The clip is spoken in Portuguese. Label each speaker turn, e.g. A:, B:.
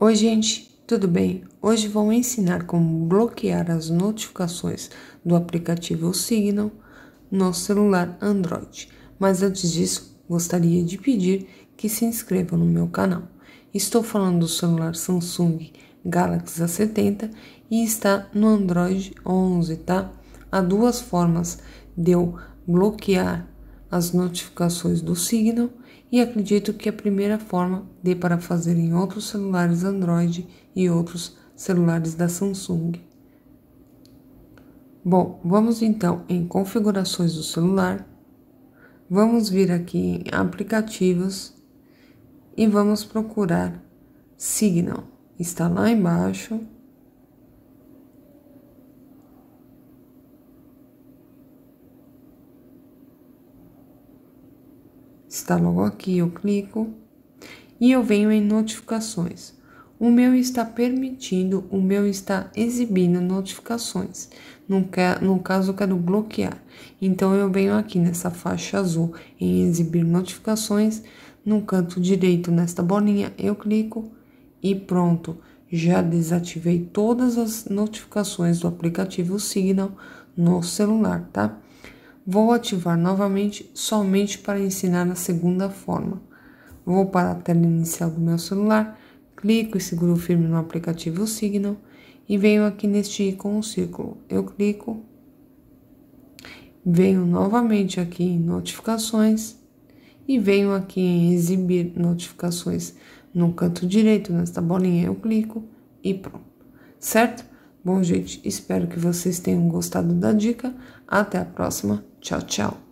A: Oi, gente, tudo bem? Hoje vou ensinar como bloquear as notificações do aplicativo Signal no celular Android. Mas antes disso, gostaria de pedir que se inscreva no meu canal. Estou falando do celular Samsung Galaxy A70 e está no Android 11, tá? Há duas formas de eu bloquear as notificações do Signal e acredito que a primeira forma dê para fazer em outros celulares Android e outros celulares da Samsung. Bom, vamos então em configurações do celular, vamos vir aqui em aplicativos e vamos procurar Signal. Está lá embaixo Está logo aqui, eu clico e eu venho em notificações. O meu está permitindo, o meu está exibindo notificações. No, no caso, eu quero bloquear. Então, eu venho aqui nessa faixa azul em exibir notificações. No canto direito, nesta bolinha, eu clico e pronto. Já desativei todas as notificações do aplicativo Signal no celular, tá? Vou ativar novamente somente para ensinar a segunda forma. Vou para a tela inicial do meu celular, clico e seguro firme no aplicativo Signal e venho aqui neste ícone círculo. Eu clico, venho novamente aqui em notificações e venho aqui em exibir notificações no canto direito, nesta bolinha eu clico e pronto, certo? Bom, gente, espero que vocês tenham gostado da dica. Até a próxima. Tchau, tchau.